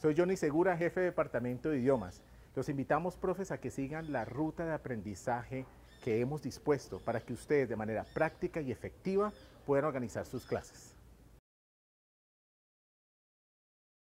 Soy Johnny Segura, jefe de Departamento de Idiomas. Los invitamos, profes, a que sigan la ruta de aprendizaje que hemos dispuesto para que ustedes de manera práctica y efectiva puedan organizar sus clases.